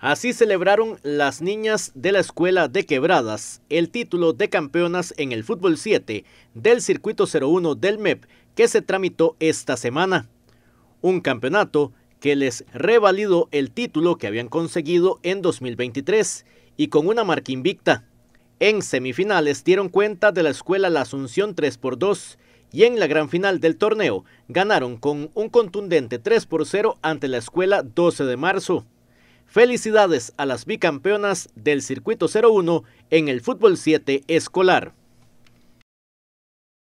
Así celebraron las niñas de la escuela de Quebradas el título de campeonas en el fútbol 7 del circuito 01 del MEP que se tramitó esta semana. Un campeonato que les revalidó el título que habían conseguido en 2023 y con una marca invicta. En semifinales dieron cuenta de la escuela La Asunción 3x2 y en la gran final del torneo ganaron con un contundente 3 por 0 ante la escuela 12 de marzo. Felicidades a las bicampeonas del circuito 01 en el fútbol 7 escolar.